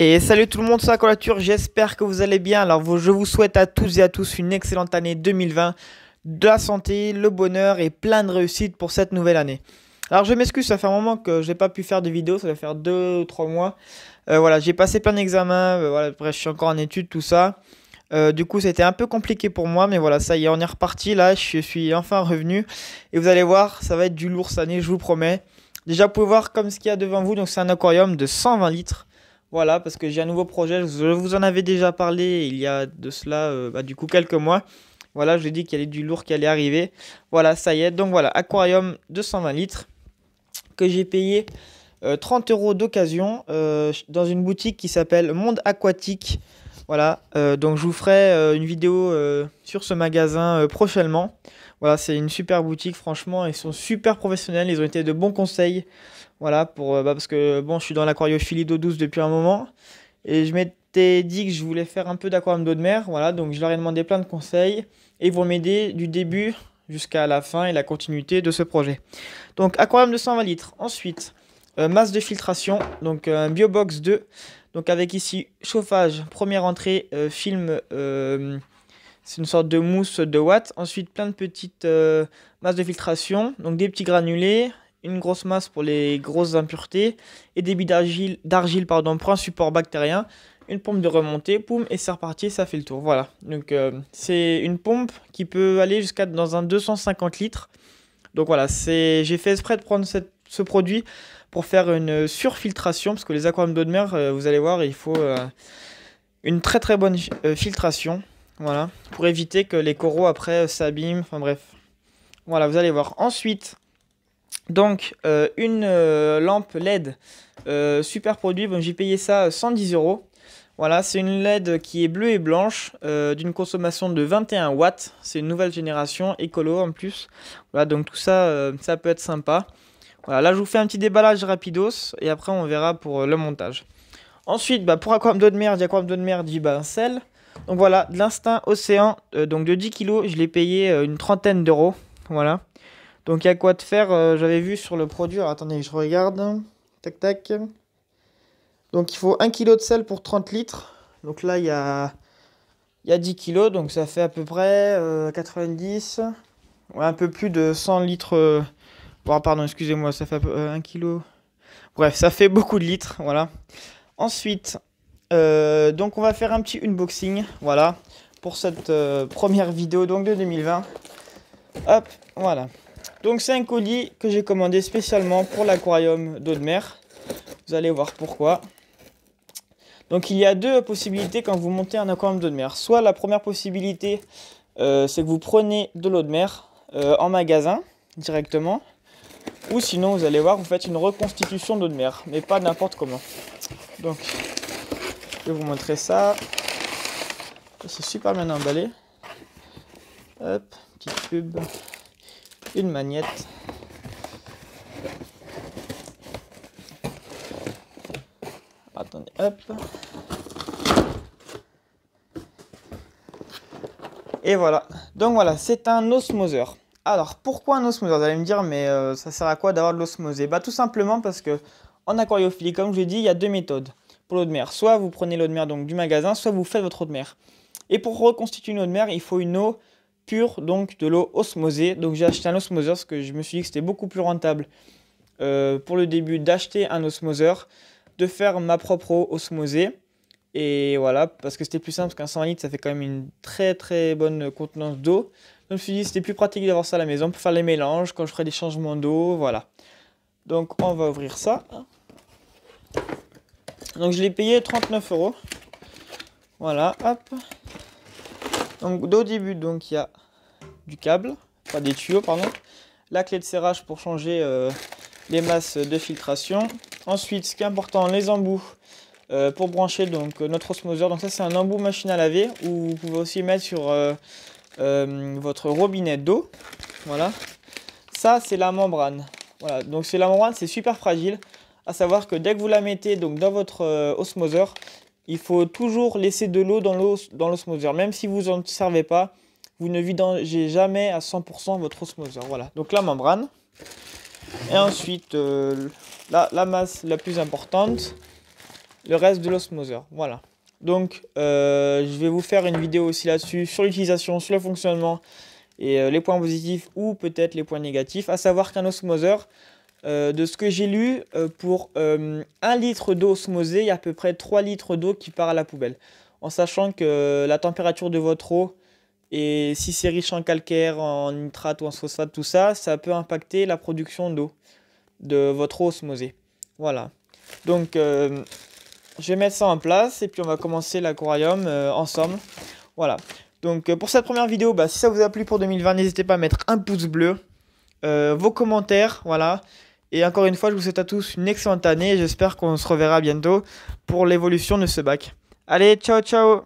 Et salut tout le monde, c'est Colature, j'espère que vous allez bien. Alors je vous souhaite à tous et à tous une excellente année 2020, de la santé, le bonheur et plein de réussite pour cette nouvelle année. Alors je m'excuse, ça fait un moment que n'ai pas pu faire de vidéo, ça va faire 2 ou 3 mois. Euh, voilà, j'ai passé plein d'examens, euh, voilà, après je suis encore en études, tout ça. Euh, du coup, c'était un peu compliqué pour moi, mais voilà, ça y est, on est reparti. Là, je suis enfin revenu. Et vous allez voir, ça va être du lourd cette année, je vous promets. Déjà, vous pouvez voir comme ce qu'il y a devant vous. Donc, c'est un aquarium de 120 litres. Voilà, parce que j'ai un nouveau projet. Je vous en avais déjà parlé il y a de cela, euh, bah, du coup, quelques mois. Voilà, je vous ai dit qu'il y avait du lourd qui allait arriver. Voilà, ça y est. Donc voilà, aquarium 220 litres que j'ai payé 30 euh, euros d'occasion euh, dans une boutique qui s'appelle Monde Aquatique. Voilà, donc je vous ferai une vidéo sur ce magasin prochainement. Voilà, c'est une super boutique, franchement. Ils sont super professionnels, ils ont été de bons conseils. Voilà, pour, euh, bah, parce que bon, je suis dans l'aquariophilie d'eau douce depuis un moment. Et je m'étais dit que je voulais faire un peu d'aquarium d'eau de mer. Voilà, donc je leur ai demandé plein de conseils. Et ils vont m'aider du début jusqu'à la fin et la continuité de ce projet. Donc aquarium de 120 litres. Ensuite, euh, masse de filtration. Donc euh, un Biobox 2. Donc avec ici chauffage, première entrée, film, c'est une sorte de mousse de watts. Ensuite plein de petites masses de filtration, donc des petits granulés, une grosse masse pour les grosses impuretés et des billes d'argile, d'argile pardon, pour un support bactérien. Une pompe de remontée, poum, et c'est reparti, ça fait le tour. Voilà. Donc, euh, c'est une pompe qui peut aller jusqu'à dans un 250 litres. Donc, voilà, c'est, j'ai fait exprès de prendre ce produit pour faire une surfiltration, parce que les aquariums d'eau de mer, euh, vous allez voir, il faut euh, une très très bonne filtration. Voilà, pour éviter que les coraux après s'abîment. Enfin bref. Voilà, vous allez voir. Ensuite, donc, euh, une euh, lampe LED euh, super produit. j'ai payé ça 110 euros. Voilà, c'est une LED qui est bleue et blanche, d'une consommation de 21 watts. C'est une nouvelle génération, écolo en plus. Voilà, donc tout ça, ça peut être sympa. Voilà, là je vous fais un petit déballage rapidos et après on verra pour le montage. Ensuite, bah, pour aquarium d'eau de quoi Aquam d'eau de mer, j'ai bah, sel. Donc voilà, de l'instinct océan, donc de 10 kg, je l'ai payé une trentaine d'euros. Voilà. Donc il y a quoi de faire euh, J'avais vu sur le produit. attendez, je regarde. Tac tac. Donc il faut 1 kg de sel pour 30 litres. Donc là il y a, y a 10 kg, donc ça fait à peu près 90. Euh, un peu plus de 100 litres. Euh. pardon, excusez-moi, ça fait 1 kg. Bref, ça fait beaucoup de litres, voilà. Ensuite, donc on va faire un petit unboxing, voilà, pour cette première vidéo donc de 2020. Hop, voilà. Donc c'est un colis que j'ai commandé spécialement pour l'aquarium d'eau de mer. Vous allez voir pourquoi. Donc il y a deux possibilités quand vous montez un aquarium d'eau de mer. Soit la première possibilité, euh, c'est que vous prenez de l'eau de mer euh, en magasin directement. Ou sinon, vous allez voir, vous faites une reconstitution d'eau de mer, mais pas n'importe comment. Donc, je vais vous montrer ça. C'est super bien emballé. Hop, petite pub une magnette. Attendez, hop. Et voilà. Donc voilà, c'est un osmoseur. Alors pourquoi un osmoseur Vous allez me dire, mais euh, ça sert à quoi d'avoir de l'osmosé eh Bah ben, tout simplement parce que en aquariophilie, comme je l'ai dit, il y a deux méthodes pour l'eau de mer. Soit vous prenez l'eau de mer donc du magasin, soit vous faites votre eau de mer. Et pour reconstituer une eau de mer, il faut une eau donc de l'eau osmosée. Donc j'ai acheté un osmoseur parce que je me suis dit que c'était beaucoup plus rentable euh, pour le début d'acheter un osmoseur, de faire ma propre eau osmosée. Et voilà, parce que c'était plus simple, qu'un 100 litres, ça fait quand même une très très bonne contenance d'eau. Donc je me suis dit, c'était plus pratique d'avoir ça à la maison pour faire les mélanges, quand je ferai des changements d'eau, voilà. Donc on va ouvrir ça. Donc je l'ai payé 39 euros. Voilà, hop. Donc au début, donc il y a du câble, pas des tuyaux pardon, la clé de serrage pour changer euh, les masses de filtration. Ensuite, ce qui est important, les embouts euh, pour brancher donc euh, notre osmoseur. Donc ça c'est un embout machine à laver où vous pouvez aussi mettre sur votre robinet d'eau. Voilà. Ça c'est la membrane. Voilà, donc c'est la membrane, c'est super fragile. À savoir que dès que vous la mettez donc dans votre osmoseur, il faut toujours laisser de l'eau dans l'osmoseur. Même si vous n'en servez pas, vous ne vidangez jamais à 100% votre osmoseur. Voilà, donc la membrane. Et ensuite, euh, la, masse la plus importante, le reste de l'osmoseur. Voilà. Donc, euh, je vais vous faire une vidéo aussi là-dessus, sur l'utilisation, sur le fonctionnement, et euh, les points positifs ou peut-être les points négatifs. À savoir qu'un osmoseur, euh, de ce que j'ai lu, euh, pour euh, un 1 litre d'eau osmosée, il y a à peu près 3 litres d'eau qui part à la poubelle. En sachant que la température de votre eau, et si c'est riche en calcaire, en nitrate ou en phosphate, tout ça, ça peut impacter la production d'eau de votre eau osmosée. Voilà. Donc, je vais mettre ça en place et puis on va commencer l'aquarium ensemble. Voilà. Donc, pour cette première vidéo, bah, si ça vous a plu pour 2020, n'hésitez pas à mettre un pouce bleu, vos commentaires, voilà. Et encore une fois, je vous souhaite à tous une excellente année et j'espère qu'on se reverra bientôt pour l'évolution de ce bac. Allez, ciao ciao